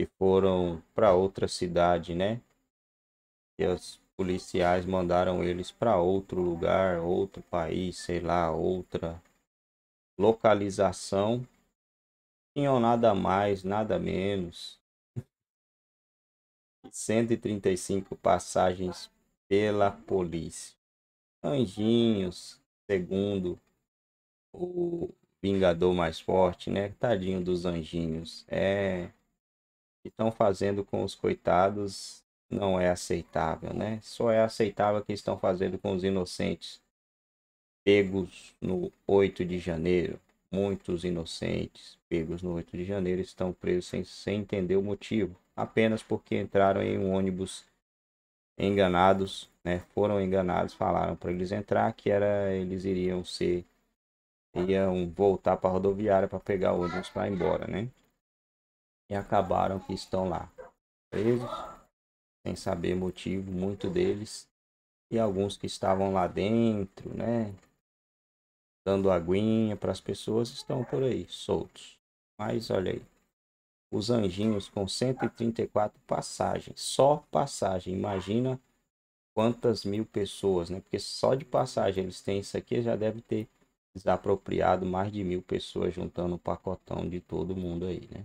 que foram para outra cidade, né? E os policiais mandaram eles para outro lugar, outro país, sei lá, outra localização. Tinham nada mais, nada menos. 135 passagens pela polícia. Anjinhos, segundo o Vingador mais forte, né? Tadinho dos anjinhos. É que estão fazendo com os coitados não é aceitável, né? Só é aceitável o que estão fazendo com os inocentes. Pegos no 8 de janeiro, muitos inocentes pegos no 8 de janeiro estão presos sem, sem entender o motivo, apenas porque entraram em um ônibus enganados, né? Foram enganados, falaram para eles entrar que era eles iriam ser iam voltar para a rodoviária para pegar o ônibus para ir embora, né? e acabaram que estão lá presos, sem saber motivo, muito deles, e alguns que estavam lá dentro, né, dando aguinha para as pessoas, estão por aí, soltos. Mas olha aí, os anjinhos com 134 passagens, só passagem, imagina quantas mil pessoas, né? Porque só de passagem eles têm isso aqui, já deve ter desapropriado mais de mil pessoas juntando o um pacotão de todo mundo aí, né?